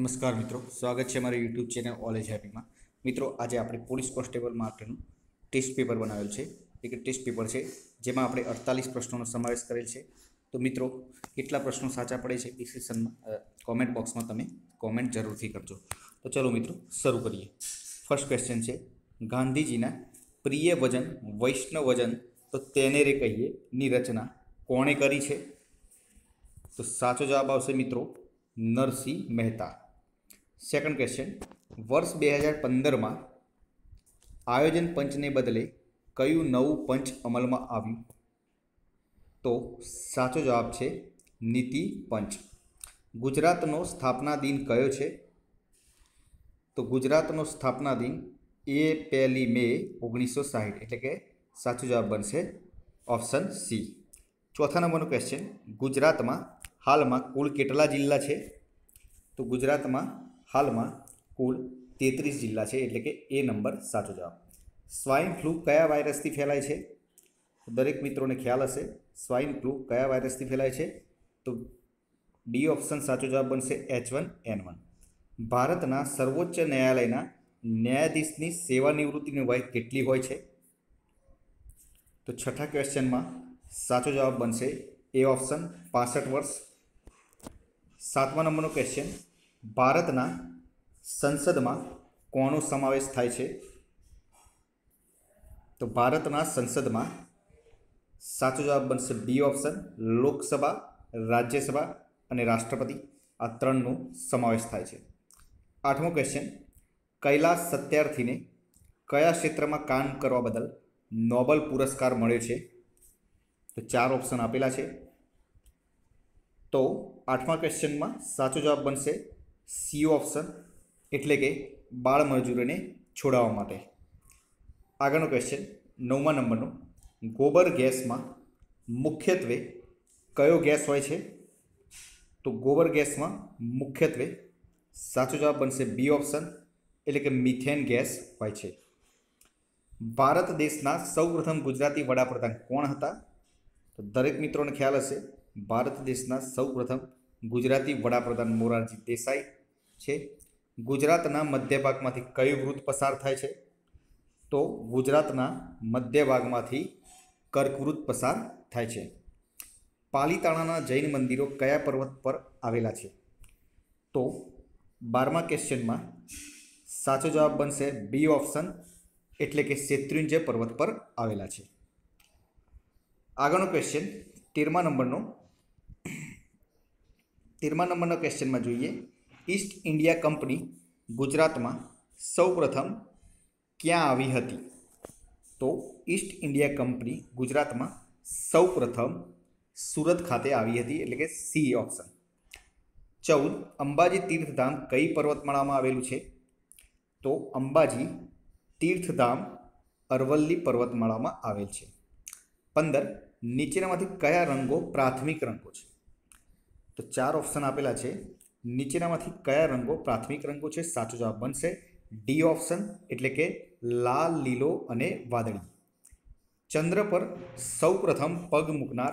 નમસ્કાર મિત્રો સ્વાગત છે મારી યુટ્યુબ ચેનલ ઓલેજ હેપીમાં મિત્રો આજે આપણે પોલીસ કોન્સ્ટેબલ માટેનું ટેસ્ટ પેપર બનાવેલ છે એક ટેસ્ટ પેપર છે જેમાં આપણે અડતાલીસ પ્રશ્નોનો સમાવેશ કરેલ છે તો મિત્રો કેટલા પ્રશ્નો સાચા પડે છે ડિસ્ક્રિપ્શનમાં કોમેન્ટ બોક્સમાં તમે કોમેન્ટ જરૂરથી કરજો તો ચલો મિત્રો શરૂ કરીએ ફર્સ્ટ ક્વેશ્ચન છે ગાંધીજીના પ્રિય વજન વૈષ્ણવ વજન તો તેને રે કહીએ ની રચના કોણે કરી છે તો સાચો જવાબ આવશે મિત્રો નરસિંહ મહેતા સેકન્ડ ક્વેશ્ચન વર્ષ બે હજાર પંદરમાં આયોજન પંચને બદલે કયું નવું પંચ અમલમાં આવ્યું તો સાચો જવાબ છે નીતિ પંચ ગુજરાતનો સ્થાપના દિન કયો છે તો ગુજરાતનો સ્થાપના દિન એ પહેલી મે ઓગણીસો સાહીઠ એટલે કે સાચો જવાબ બનશે ઓપ્શન સી ચોથા નંબરનો ક્વેશ્ચન ગુજરાતમાં હાલમાં કુલ કેટલા જિલ્લા છે તો ગુજરાતમાં હાલમાં કુલ તેત્રીસ જિલ્લા છે એટલે કે એ નંબર સાચો જવાબ સ્વાઇન ફ્લૂ કયા વાયરસથી ફેલાય છે દરેક મિત્રોને ખ્યાલ હશે સ્વાઇન ફ્લૂ કયા વાયરસથી ફેલાય છે તો ડી ઓપ્શન સાચો જવાબ બનશે એચ વન એન વન ભારતના સર્વોચ્ચ ન્યાયાલયના ન્યાયાધીશની સેવાનિવૃત્તિની વય કેટલી હોય છે તો છઠ્ઠા ક્વેશ્ચનમાં સાચો જવાબ બનશે એ ઓપ્શન પાસઠ વર્ષ સાતમા નંબરનો ક્વેશ્ચન ભારતના સંસદમાં કોનો સમાવેશ થાય છે તો ભારતના સંસદમાં સાચો જવાબ બનશે બી ઓપ્શન લોકસભા રાજ્યસભા અને રાષ્ટ્રપતિ આ ત્રણનો સમાવેશ થાય છે આઠમો ક્વેશ્ચન કૈલાસ સત્યાર્થીને કયા ક્ષેત્રમાં કામ કરવા બદલ નોબલ પુરસ્કાર મળ્યો છે તો ચાર ઓપ્શન આપેલા છે તો આઠમા ક્વેશ્ચનમાં સાચો જવાબ બનશે સીઓ ઓપ્શન એટલે કે બાળ મજૂરોને છોડાવવા માટે આગળનો ક્વેશ્ચન નવમા નંબરનો ગોબર ગેસમાં મુખ્યત્વે કયો ગેસ હોય છે તો ગોબર ગેસમાં મુખ્યત્વે સાચો જવાબ બનશે બી ઓપ્શન એટલે કે મિથેન ગેસ હોય છે ભારત દેશના સૌપ્રથમ ગુજરાતી વડાપ્રધાન કોણ હતા તો દરેક મિત્રોને ખ્યાલ હશે ભારત દેશના સૌપ્રથમ ગુજરાતી વડાપ્રધાન મોરારજી દેસાઈ છે ગુજરાતના મધ્ય ભાગમાંથી કયું વૃત્ત પસાર થાય છે તો ગુજરાતના મધ્ય ભાગમાંથી કર્કવૃત પસાર થાય છે પાલીતાણાના જૈન મંદિરો કયા પર્વત પર આવેલા છે તો બારમા ક્વેશ્ચનમાં સાચો જવાબ બનશે બી ઓપ્શન એટલે કે શેત્રુંજય પર્વત પર આવેલા છે આગળનો ક્વેશ્ચન તેરમા નંબરનો તેરમા નંબરના ક્વેશ્ચનમાં જોઈએ ઈસ્ટ ઇન્ડિયા કંપની ગુજરાતમાં સૌપ્રથમ ક્યાં આવી હતી તો ઈસ્ટ ઇન્ડિયા કંપની ગુજરાતમાં સૌપ્રથમ સુરત ખાતે આવી હતી એટલે કે સી ઓપ્શન ચૌદ અંબાજી તીર્થધામ કઈ પર્વતમાળામાં આવેલું છે તો અંબાજી તીર્થધામ અરવલ્લી પર્વતમાળામાં આવેલ છે પંદર નીચેનામાંથી કયા રંગો પ્રાથમિક રંગો છે તો ચાર ઓપ્શન આપેલા છે નીચેનામાંથી કયા રંગો પ્રાથમિક રંગો છે સાચો જવાબ બનશે ડી ઓપ્શન એટલે કે લાલ લીલો અને વાદળી ચંદ્ર પર સૌપ્રથમ પગ મૂકનાર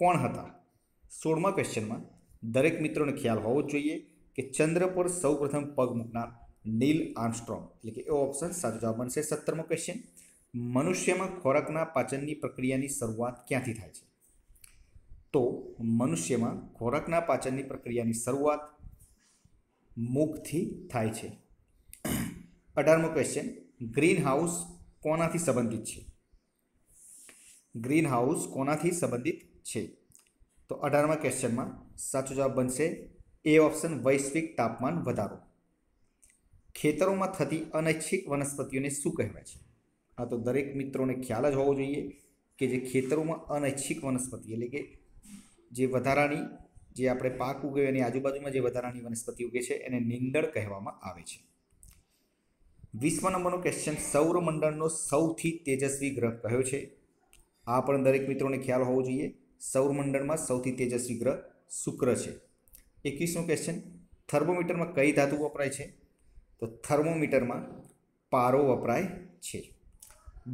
કોણ હતા સોળમા ક્વેશ્ચનમાં દરેક મિત્રોને ખ્યાલ હોવો જોઈએ કે ચંદ્ર પર સૌપ્રથમ પગ મૂકનાર નીલ આર્મસ્ટ્રોંગ એટલે કે એ ઓપ્શન સાચો જવાબ બનશે સત્તરમો ક્વેશ્ચન મનુષ્યમાં ખોરાકના પાચનની પ્રક્રિયાની શરૂઆત ક્યાંથી થાય છે તો મનુષ્યમાં ખોરાકના પાચનની પ્રક્રિયાની શરૂઆત મુખથી થાય છે અઢારમો ક્વેશ્ચન ગ્રીન હાઉસ કોનાથી સંબંધિત છે ગ્રીન હાઉસ કોનાથી સંબંધિત છે તો અઢારમા ક્વેશ્ચનમાં સાચો જવાબ બનશે એ ઓપ્શન વૈશ્વિક તાપમાન વધારો ખેતરોમાં થતી અનૈચ્છિક વનસ્પતિઓને શું કહેવાય છે આ તો દરેક મિત્રોને ખ્યાલ જ હોવો જોઈએ કે જે ખેતરોમાં અનૈચ્છિક વનસ્પતિ એટલે કે જે વધારાની જે આપણે પાક ઉગે એની આજુબાજુમાં જે વધારાની વનસ્પતિ ઉગે છે એને નીંદણ કહેવામાં આવે છે વીસમા નંબરનો ક્વેશ્ચન સૌરમંડળનો સૌથી તેજસ્વી ગ્રહ કહ્યો છે આ પણ દરેક મિત્રોને ખ્યાલ હોવો જોઈએ સૌરમંડળમાં સૌથી તેજસ્વી ગ્રહ શુક્ર છે એકવીસમો ક્વેશ્ચન થર્મોમીટરમાં કઈ ધાતુ વપરાય છે તો થર્મોમીટરમાં પારો વપરાય છે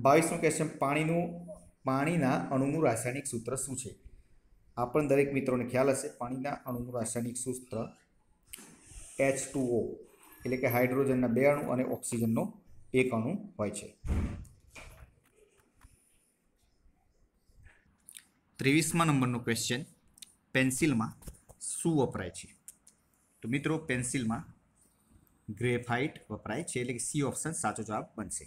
બાવીસમો ક્વેશ્ચન પાણીનું પાણીના અણુનું રાસાયણિક સૂત્ર શું છે આ પણ દરેક મિત્રોને ખ્યાલ હશે પાણીના અણુનું રાસાયણિક સૂત્ર એચ ટુ એટલે કે હાઇડ્રોજનના બે અણુ અને ઓક્સિજનનો એક અણુ હોય છે ત્રેવીસમાં નંબરનો ક્વેશ્ચન પેન્સિલમાં શું વપરાય છે તો મિત્રો પેન્સિલમાં ગ્રેફાઇટ વપરાય છે એટલે કે સી ઓપ્શન સાચો જવાબ બનશે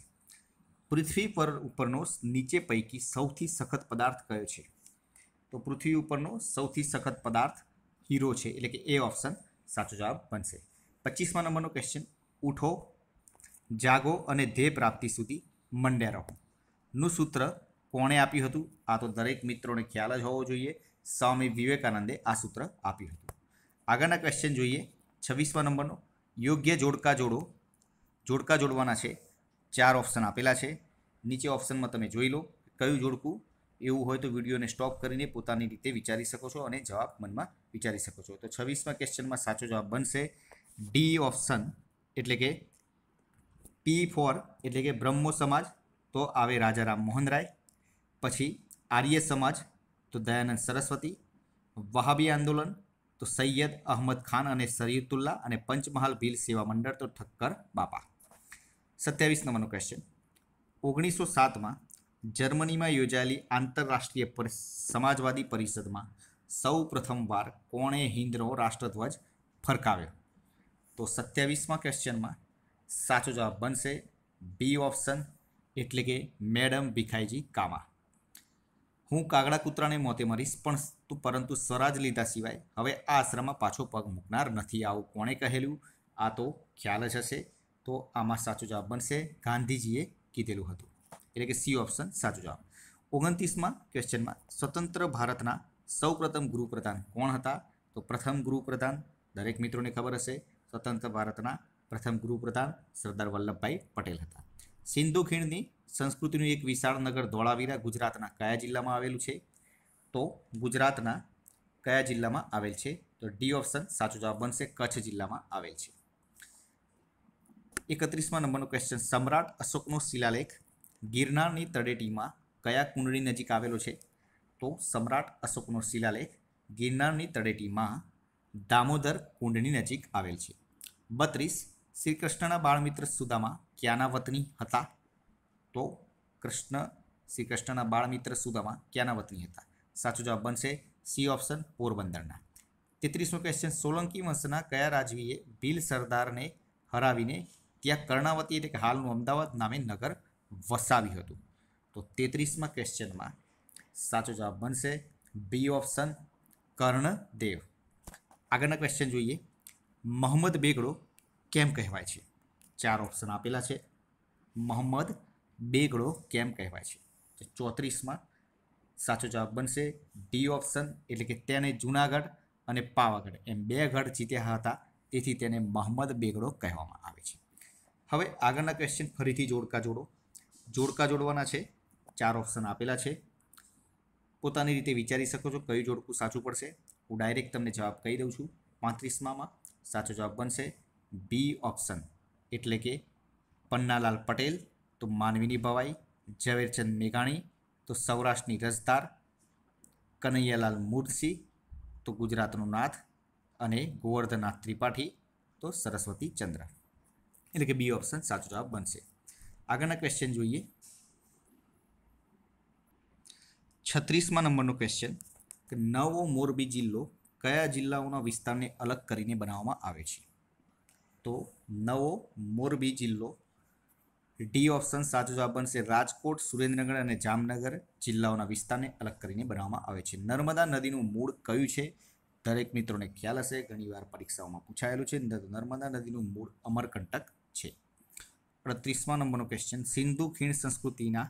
પૃથ્વી પર ઉપરનો નીચે પૈકી સૌથી સખત પદાર્થ કયો છે તો પૃથ્વી ઉપરનો સૌથી સખત પદાર્થ હીરો છે એટલે કે એ ઓપ્શન સાચો જવાબ બનશે પચીસમા નંબરનો ક્વેશ્ચન ઉઠો જાગો અને ધ્યેય પ્રાપ્તિ સુધી મંડ્યા રહો નું સૂત્ર કોણે આપ્યું હતું આ તો દરેક મિત્રોને ખ્યાલ જ હોવો જોઈએ સ્વામી વિવેકાનંદે આ સૂત્ર આપ્યું હતું આગળના ક્વેશ્ચન જોઈએ છવ્વીસમા નંબરનો યોગ્ય જોડકા જોડો જોડકા જોડવાના છે ચાર ઓપ્શન આપેલા છે નીચે ઓપ્શનમાં તમે જોઈ લો કયું જોડકું એવું હોય તો વિડીયોને સ્ટોપ કરીને પોતાની રીતે વિચારી શકો છો અને જવાબ મનમાં વિચારી શકો છો તો છવ્વીસમાં ક્વેશ્ચનમાં સાચો જવાબ બનશે ડી ઓપ્શન એટલે કે પી ફોર એટલે કે બ્રહ્મો સમાજ તો આવે રાજા રામ મોહન રાય પછી આર્ય સમાજ તો દયાનંદ સરસ્વતી વહાબી આંદોલન તો સૈયદ અહમદ ખાન અને સૈયદુલ્લા અને પંચમહાલ ભીલ સેવા મંડળ તો ઠક્કર બાપા સત્યાવીસ નંબરનો ક્વેશ્ચન ઓગણીસો સાતમાં જર્મનીમાં યોજાયેલી આંતરરાષ્ટ્રીય સમાજવાદી પરિષદમાં સૌ પ્રથમવાર કોણે હિન્દનો રાષ્ટ્રધ્વજ ફરકાવ્યો તો સત્યાવીસમાં ક્વેશ્ચનમાં સાચો જવાબ બનશે બી ઓપ્શન એટલે કે મેડમ ભીખાઈજી કામા હું કાગડા કૂતરાને મોતે મરીશ પણ પરંતુ સ્વરાજ લીધા સિવાય હવે આ આશ્રમમાં પાછો પગ મૂકનાર નથી આવું કોણે કહેલું આ તો ખ્યાલ જ હશે તો આમાં સાચો જવાબ બનશે ગાંધીજીએ કીધેલું હતું એટલે કે સી ઓપ્શન સાચો જવાબ ઓગણત્રીસમાં ક્વેશ્ચનમાં સ્વતંત્ર ભારતના સૌપ્રથમ ગૃહપ્રધાન કોણ હતા તો પ્રથમ ગૃહપ્રધાન દરેક મિત્રોને ખબર હશે સ્વતંત્ર ભારતના પ્રથમ ગૃહપ્રધાન સરદાર વલ્લભભાઈ પટેલ હતા સિંધુ ખીણની સંસ્કૃતિનું એક વિશાળ નગર ધોળાવીરા ગુજરાતના કયા જિલ્લામાં આવેલું છે તો ગુજરાતના કયા જિલ્લામાં આવેલ છે તો ડી ઓપ્શન સાચો જવાબ બનશે કચ્છ જિલ્લામાં આવેલ છે એકત્રીસમાં નંબરનો ક્વેશ્ચન સમ્રાટ અશોકનો શિલાલેખ ગિરનારની તળેટીમાં કયા કુંડળી નજીક આવેલો છે તો સમ્રાટ અશોકનો શિલાલેખ ગિરનારની તળેટીમાં દામોદર કુંડની નજીક આવેલ છે બત્રીસ શ્રી કૃષ્ણના બાળમિત્ર સુદામા ક્યાંના વતની હતા તો કૃષ્ણ શ્રી કૃષ્ણના બાળમિત્ર સુદામા ક્યાંના વતની હતા સાચો જવાબ બનશે સી ઓપ્શન પોરબંદરના તેત્રીસમો ક્વેશ્ચન સોલંકી વંશના કયા રાજવીએ ભીલ સરદારને હરાવીને ત્યાં કર્ણાવતી એટલે કે હાલનું અમદાવાદ નામે નગર વસાવી હતું તો તેત્રીસમાં ક્વેશ્ચનમાં સાચો જવાબ બનશે બી ઓપ્શન કર્ણદેવ આગળના ક્વેશ્ચન જોઈએ મોહમ્મદ બેગડો કેમ કહેવાય છે ચાર ઓપ્શન આપેલા છે મોહમ્મદ બેગડો કેમ કહેવાય છે તો ચોત્રીસમાં સાચો જવાબ બનશે ડી ઓપ્શન એટલે કે તેને જૂનાગઢ અને પાવાગઢ એમ બે ગઢ જીત્યા હતા તેથી તેને મોહમ્મદ બેગડો કહેવામાં આવે છે હવે આગળના ક્વેશ્ચન ફરીથી જોડકા જોડો જોડકા જોડવાના છે ચાર ઓપ્શન આપેલા છે પોતાની રીતે વિચારી શકો છો કયું જોડકું સાચું પડશે હું ડાયરેક્ટ તમને જવાબ કહી દઉં છું પાંત્રીસમાં સાચો જવાબ બનશે બી ઓપ્શન એટલે કે પન્નાલાલ પટેલ તો માનવીની ભવાઈ ઝવેરચંદ મેઘાણી તો સૌરાષ્ટ્રની રજધાર કનૈયાલાલ મૂર્સી તો ગુજરાતનો નાથ અને ગોવર્ધનાથ ત્રિપાઠી તો સરસ્વતી ચંદ્ર એટલે કે બી ઓપ્શન સાચો જવાબ બનશે આગળના ક્વેશ્ચન જોઈએ છત્રીસમાં નંબરનો ક્વેશ્ચન કે નવો મોરબી જિલ્લો કયા જિલ્લાઓના વિસ્તારને અલગ કરીને બનાવવામાં આવે છે તો નવો મોરબી જિલ્લો ડી ઓપ્શન સાચો જવાબ બનશે રાજકોટ સુરેન્દ્રનગર અને જામનગર જિલ્લાઓના વિસ્તારને અલગ કરીને બનાવવામાં આવે છે નર્મદા નદીનું મૂળ કયું છે દરેક મિત્રોને ખ્યાલ હશે ઘણીવાર પરીક્ષાઓમાં પૂછાયેલું છે નર્મદા નદીનું મૂળ અમરકંટક છે આપણે ત્રીસમા નંબરનો ક્વેશ્ચન સિંધુ ખીણ સંસ્કૃતિના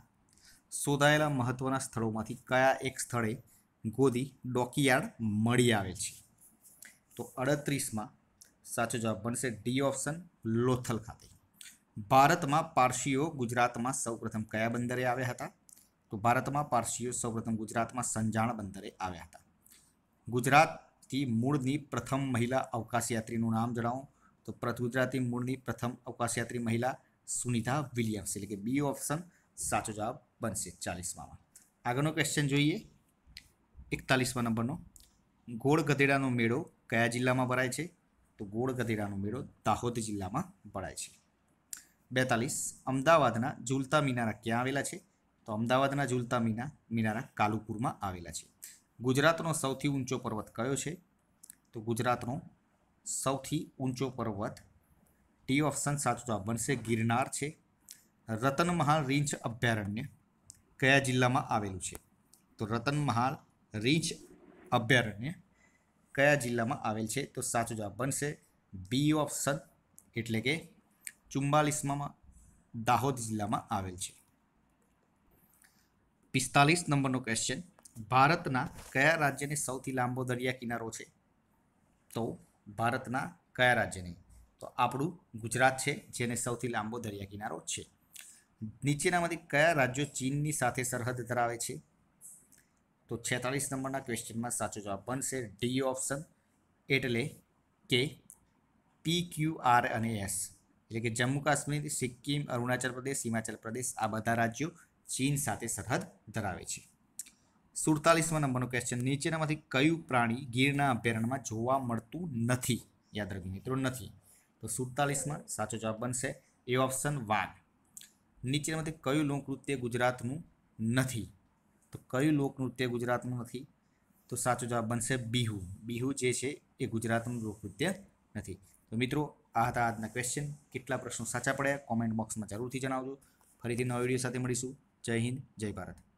શોધાયેલા મહત્ત્વના સ્થળોમાંથી કયા એક સ્થળે ગોદી ડોકયાર્ડ મળી આવે છે તો અડત્રીસમાં સાચો જવાબ બનશે ડી ઓપ્શન લોથલ ખાતે ભારતમાં પારસીઓ ગુજરાતમાં સૌપ્રથમ કયા બંદરે આવ્યા હતા તો ભારતમાં પારસીઓ સૌપ્રથમ ગુજરાતમાં સંજાણ બંદરે આવ્યા હતા ગુજરાતથી મૂળની પ્રથમ મહિલા અવકાશયાત્રીનું નામ જણાવો તો પ્રથ ગુજરાતી મૂળની પ્રથમ અવકાશયાત્રી મહિલા સુનિતા વિલિયમ્સ એટલે કે બી ઓપ્શન સાચો જવાબ બનશે ચાલીસમાં આગળનો ક્વેશ્ચન જોઈએ એકતાલીસમાં નંબરનો ગોળ ગધેડાનો મેળો કયા જિલ્લામાં ભરાય છે તો ગોળ ગધેડાનો મેળો દાહોદ જિલ્લામાં ભરાય છે બેતાલીસ અમદાવાદના ઝૂલતા મિનારા ક્યાં આવેલા છે તો અમદાવાદના ઝૂલતા મીના મિનારા કાલુપુરમાં આવેલા છે ગુજરાતનો સૌથી ઊંચો પર્વત કયો છે તો ગુજરાતનો સૌથી ઊંચો પર્વત ટી ઓપ્શન સાચો જવાબ બનશે ગિરનાર છે રતનમહાલ રીંછ અભયારણ્ય કયા જિલ્લામાં આવેલું છે તો રતનમહાલ રીંછ અભયારણ્ય કયા જિલ્લામાં આવેલ છે તો સાચો જવાબ બનશે બી ઓપ્શન એટલે કે ચુંબાલીસમાં દાહોદ જિલ્લામાં આવેલ છે પિસ્તાલીસ નંબરનો ક્વેશ્ચન ભારતના કયા રાજ્યને સૌથી લાંબો દરિયા કિનારો છે તો ભારતના કયા રાજ્યની તો આપણું ગુજરાત છે જેને સૌથી લાંબો દરિયા કિનારો છે નીચેનામાંથી કયા રાજ્યો ચીનની સાથે સરહદ ધરાવે છે તો છેતાલીસ નંબરના ક્વેશ્ચનમાં સાચો જવાબ બનશે ડી ઓપ્શન એટલે કે પી ક્યુ આર અને એસ એટલે કે જમ્મુ કાશ્મીર સિક્કિમ અરુણાચલ પ્રદેશ હિમાચલ પ્રદેશ આ બધા રાજ્યો ચીન સાથે સરહદ ધરાવે છે સુડતાલીસમાં નંબરનો ક્વેશ્ચન નીચેનામાંથી કયું પ્રાણી ગીરના અભયારણ્યમાં જોવા મળતું નથી યાદ રાખજો મિત્રો નથી તો સુડતાલીસમાં સાચો જવાબ બનશે એ ઓપ્શન વાઘ નીચેમાંથી કયું લોકનૃત્ય ગુજરાતનું નથી તો કયું લોકનૃત્ય ગુજરાતનું નથી તો સાચો જવાબ બનશે બિહુ બિહુ જે છે એ ગુજરાતનું લોકનૃત્ય નથી તો મિત્રો આ હતા આજના ક્વેશ્ચન કેટલા પ્રશ્નો સાચા પડ્યા કોમેન્ટ બોક્સમાં જરૂરથી જણાવજો ફરીથી નવા વિડીયો સાથે મળીશું જય હિન્દ જય ભારત